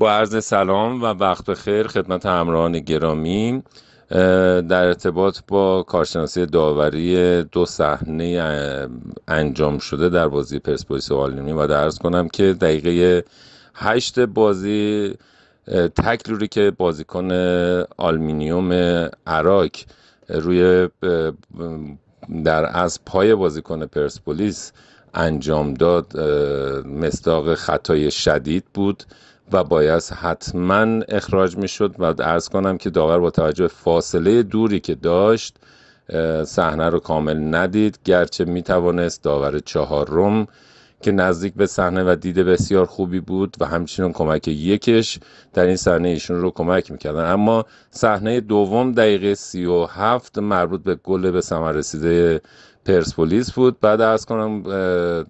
با عرض سلام و وقت بخیر خدمت همراهان گرامی در ارتباط با کارشناسی داوری دو صحنه انجام شده در بازی پرسپولیس و آلمانی و درس کنم که دقیقه هشت بازی تکلوری که بازیکن آلمینیوم عراق روی در از پای بازیکن پرسپولیس انجام داد مستاق خطای شدید بود و باید حتما اخراج میشد و ارز کنم که داور با توجه فاصله دوری که داشت صحنه رو کامل ندید گرچه میتوانست داور چهارم که نزدیک به صحنه و دیده بسیار خوبی بود و همچنین کمک یکش در این صحنه ایشون رو کمک میکردن اما صحنه دوم دقیقه سی و هفت مربوط به گل به ثمر رسیده پرسپولیس بود بعد از کنم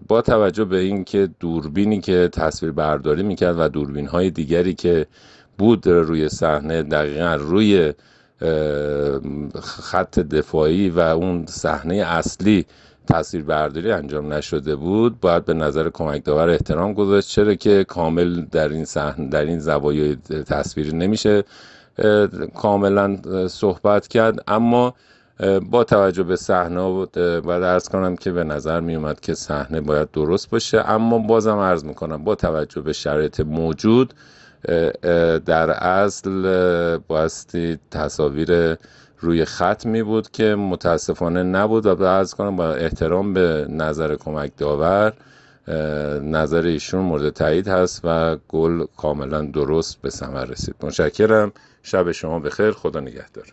با توجه به اینکه دوربینی که تصویر برداری میکرد و دوربین های دیگری که بود روی صحنه دقیقا روی خط دفاعی و اون صحنه اصلی تصویر برداری انجام نشده بود باید به نظر کمک داور احترام گذاشت چرا که کامل در این صحنه در این زوایای تصویری نمیشه کاملا صحبت کرد اما با توجه به صحنه و درس کنم که به نظر می اومد که صحنه باید درست باشه اما بازم ارز میکنم با توجه به شرایط موجود در اصل بایستی تصاویر روی خط می بود که متاسفانه نبود و عرض کنم با احترام به نظر کمک داور نظر ایشون مورد تایید هست و گل کاملا درست به ثمر رسید متشکرم شب شما بخیر خدا نگهدار